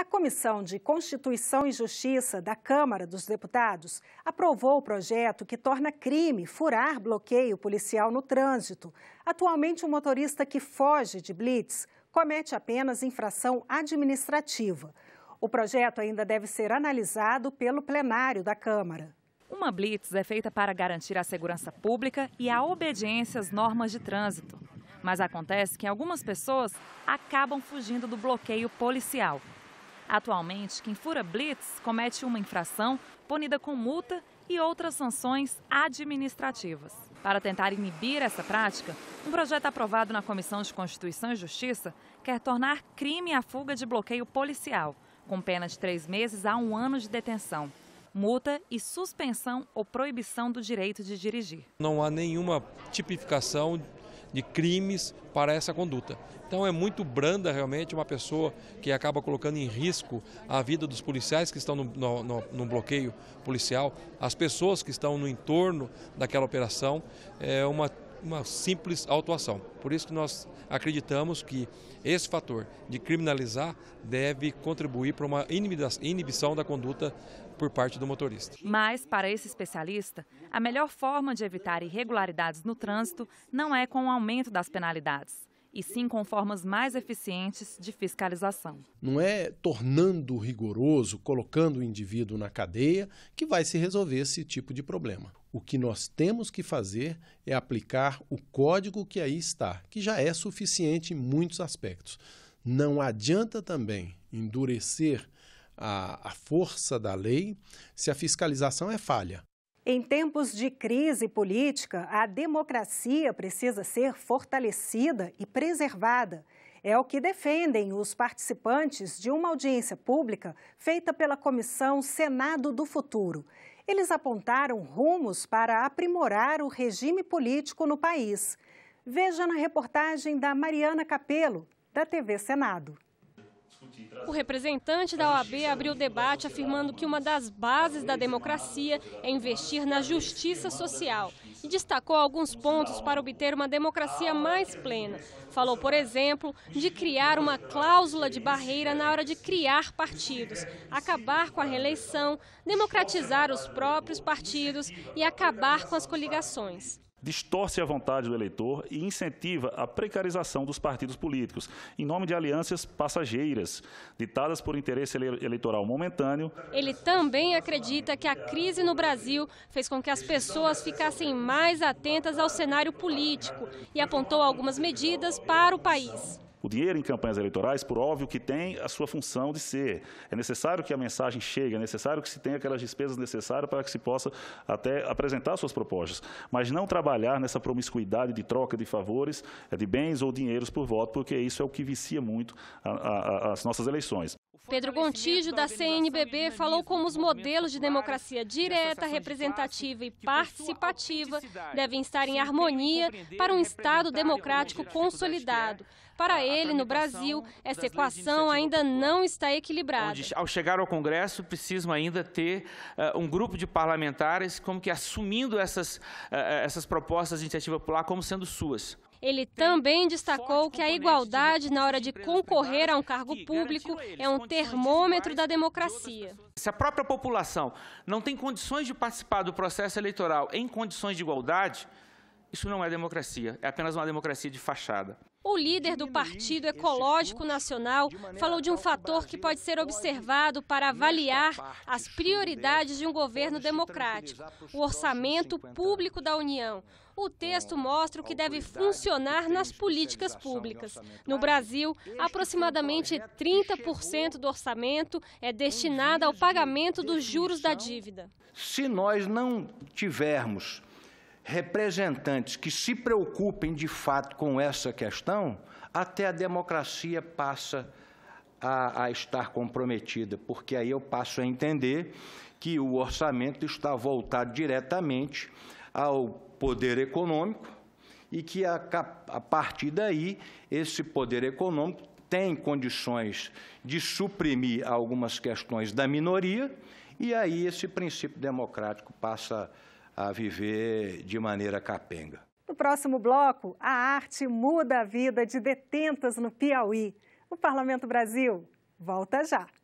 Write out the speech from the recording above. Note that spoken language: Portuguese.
A Comissão de Constituição e Justiça da Câmara dos Deputados aprovou o projeto que torna crime furar bloqueio policial no trânsito. Atualmente, o um motorista que foge de blitz comete apenas infração administrativa. O projeto ainda deve ser analisado pelo plenário da Câmara. Uma blitz é feita para garantir a segurança pública e a obediência às normas de trânsito. Mas acontece que algumas pessoas acabam fugindo do bloqueio policial Atualmente, quem fura blitz comete uma infração punida com multa e outras sanções administrativas. Para tentar inibir essa prática, um projeto aprovado na Comissão de Constituição e Justiça quer tornar crime a fuga de bloqueio policial, com pena de três meses a um ano de detenção multa e suspensão ou proibição do direito de dirigir. Não há nenhuma tipificação de crimes para essa conduta. Então é muito branda realmente uma pessoa que acaba colocando em risco a vida dos policiais que estão no, no, no bloqueio policial, as pessoas que estão no entorno daquela operação. É uma uma simples autuação. Por isso que nós acreditamos que esse fator de criminalizar deve contribuir para uma inibição da conduta por parte do motorista. Mas, para esse especialista, a melhor forma de evitar irregularidades no trânsito não é com o aumento das penalidades, e sim com formas mais eficientes de fiscalização. Não é tornando rigoroso, colocando o indivíduo na cadeia, que vai se resolver esse tipo de problema. O que nós temos que fazer é aplicar o código que aí está, que já é suficiente em muitos aspectos. Não adianta também endurecer a, a força da lei se a fiscalização é falha. Em tempos de crise política, a democracia precisa ser fortalecida e preservada. É o que defendem os participantes de uma audiência pública feita pela Comissão Senado do Futuro. Eles apontaram rumos para aprimorar o regime político no país. Veja na reportagem da Mariana Capelo, da TV Senado. O representante da OAB abriu o debate afirmando que uma das bases da democracia é investir na justiça social e destacou alguns pontos para obter uma democracia ah, mais plena. Falou, por exemplo, de criar uma cláusula de é barreira na hora de criar partidos, acabar com a reeleição, democratizar os é próprios partidos e acabar com as é coligações distorce a vontade do eleitor e incentiva a precarização dos partidos políticos, em nome de alianças passageiras, ditadas por interesse eleitoral momentâneo. Ele também acredita que a crise no Brasil fez com que as pessoas ficassem mais atentas ao cenário político e apontou algumas medidas para o país. O dinheiro em campanhas eleitorais, por óbvio que tem a sua função de ser. É necessário que a mensagem chegue, é necessário que se tenha aquelas despesas necessárias para que se possa até apresentar suas propostas. Mas não trabalhar nessa promiscuidade de troca de favores, eh, de bens ou dinheiros por voto, porque isso é o que vicia muito a, a, as nossas eleições. Pedro Gontijo, da CNBB, falou como os modelos de democracia direta, representativa e participativa devem estar em harmonia para um Estado democrático consolidado. Para ele, no Brasil, essa equação ainda não está equilibrada. Onde, ao chegar ao Congresso, precisam ainda ter uh, um grupo de parlamentares como que assumindo essas, uh, essas propostas de iniciativa popular como sendo suas. Ele também destacou que a igualdade na hora de concorrer a um cargo público é um termômetro da democracia. Se a própria população não tem condições de participar do processo eleitoral em condições de igualdade, isso não é democracia, é apenas uma democracia de fachada. O líder do Partido Ecológico Nacional falou de um fator que pode ser observado para avaliar as prioridades de um governo democrático: o orçamento público da União. O texto mostra o que deve funcionar nas políticas públicas. No Brasil, aproximadamente 30% do orçamento é destinado ao pagamento dos juros da dívida. Se nós não tivermos representantes que se preocupem de fato com essa questão, até a democracia passa a, a, estar comprometida, porque aí eu passo a entender que o orçamento está voltado diretamente ao poder econômico e que, a, a partir daí, esse poder econômico tem condições de suprimir algumas questões da minoria, e aí esse princípio democrático passa a a viver de maneira capenga. No próximo bloco, a arte muda a vida de detentas no Piauí. O Parlamento Brasil volta já.